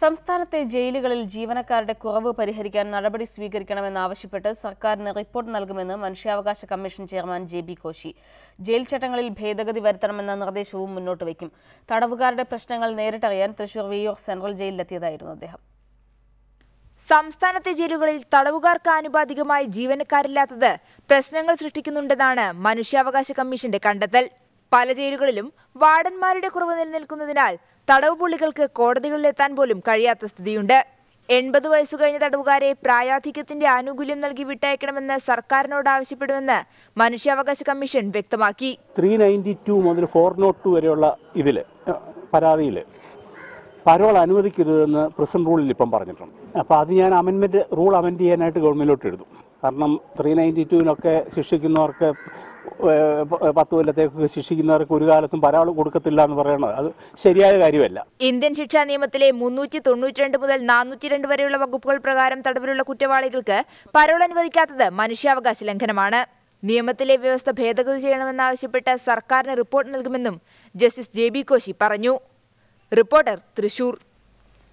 സംസ്ഥാനത്തെ ജയിലുകളിൽ ജീവനക്കാരുടെ കുറവ് പരിഹരിക്കാൻ നടപടി സ്വീകരിക്കണമെന്നാവശ്യപ്പെട്ട് സർക്കാരിന് റിപ്പോർട്ട് നൽകുമെന്ന് മനുഷ്യാവകാശ commission chairman J B Koshy ജയിൽ ചട്ടങ്ങളിൽ ഭേദഗതി വരുത്തണമെന്ന നിർദ്ദേശവും മുന്നോട്ട് വയ്ക്കും തടവുകാരുടെ പ്രശ്നങ്ങൾ നേരിട്ടറിയാൻ തൃശൂർ വിയൂർ സെൻട്രൽ ജയിലിലെത്തിയതായിരുന്നു അദ്ദേഹം സംസ്ഥാനത്തെ ജയിലുകളിൽ തടവുകാർക്ക് ആനുപാതികമായി ജീവനക്കാരില്ലാത്തത് പ്രശ്നങ്ങൾ സൃഷ്ടിക്കുന്നുണ്ടെന്നാണ് മനുഷ്യാവകാശ കമ്മീഷന്റെ കണ്ടെത്തൽ പല ജയിലുകളിലും വാർഡന്മാരുടെ കുറവ് നിലനിൽക്കുന്നതിനാൽ തടവുപുള്ളികൾക്ക് കോടതികളിലെത്താൻ പോലും കഴിയാത്ത സ്ഥിതിയുണ്ട് എൺപത് വയസ്സു കഴിഞ്ഞ തടവുകാരെ പ്രായാധിക്യത്തിന്റെ ആനുകൂല്യം നൽകി വിട്ടയക്കണമെന്ന് സർക്കാരിനോട് ആവശ്യപ്പെടുമെന്ന് മനുഷ്യാവകാശ കമ്മീഷൻ വ്യക്തമാക്കി ത്രീ നയൻറ്റി ടു മുതൽ ഫോർ നോട്ട് ടു വരെയുള്ള ഇതിൽ പരാതിയിൽ പരോൾ അനുവദിക്കരുതെന്ന് പ്രസന്റ് റൂളിൽ ഇപ്പം പറഞ്ഞിട്ടുണ്ട് അപ്പോൾ അത് ഞാൻ അമെൻമെൻറ്റ് റൂൾ അമെൻഡ് ചെയ്യാനായിട്ട് ഗവൺമെൻറ്റിലോട്ട് എഴുതും കാരണം ത്രീ നയൻറ്റി ടുവിനൊക്കെ ശിക്ഷിക്കുന്നവർക്ക് പത്ത് കൊല്ലത്തേക്ക് ശിക്ഷിക്കുന്നവർക്ക് ഒരു കാലത്തും പരാൾ കൊടുക്കത്തില്ല എന്ന് പറയുന്നത് അത് ശരിയായ കാര്യമല്ല ഇന്ത്യൻ ശിക്ഷാ നിയമത്തിലെ മുന്നൂറ്റി തൊണ്ണൂറ്റിരണ്ട് മുതൽ നാനൂറ്റി രണ്ട് വരെയുള്ള വകുപ്പുകൾ പ്രകാരം തടവിലുള്ള കുറ്റവാളികൾക്ക് പരോൾ അനുവദിക്കാത്തത് മനുഷ്യാവകാശ ലംഘനമാണ് നിയമത്തിലെ വ്യവസ്ഥ ഭേദഗതി ചെയ്യണമെന്നാവശ്യപ്പെട്ട് സർക്കാരിന് റിപ്പോർട്ട് നൽകുമെന്നും ജസ്റ്റിസ് ജെ ബി കോശി പറഞ്ഞു റിപ്പോർട്ടർ തൃശൂർ